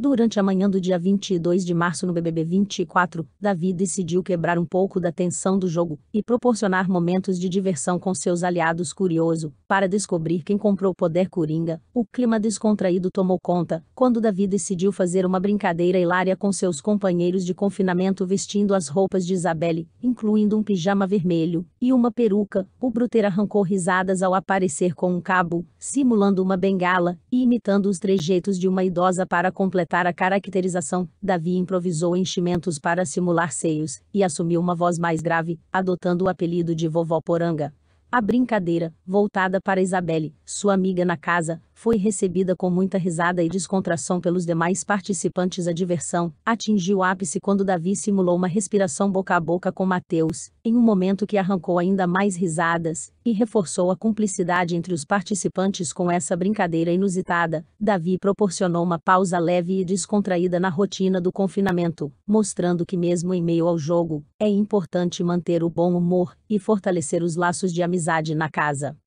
Durante a manhã do dia 22 de março no BBB 24, Davi decidiu quebrar um pouco da tensão do jogo e proporcionar momentos de diversão com seus aliados curioso, para descobrir quem comprou o poder coringa. O clima descontraído tomou conta quando Davi decidiu fazer uma brincadeira hilária com seus companheiros de confinamento vestindo as roupas de Isabelle, incluindo um pijama vermelho e uma peruca. O Bruter arrancou risadas ao aparecer com um cabo, simulando uma bengala e imitando os trejeitos de uma idosa para completar completar a caracterização, Davi improvisou enchimentos para simular seios, e assumiu uma voz mais grave, adotando o apelido de Vovó Poranga. A brincadeira, voltada para Isabelle, sua amiga na casa, foi recebida com muita risada e descontração pelos demais participantes. A diversão atingiu o ápice quando Davi simulou uma respiração boca a boca com Mateus, em um momento que arrancou ainda mais risadas e reforçou a cumplicidade entre os participantes com essa brincadeira inusitada. Davi proporcionou uma pausa leve e descontraída na rotina do confinamento, mostrando que mesmo em meio ao jogo, é importante manter o bom humor e fortalecer os laços de amizade na casa.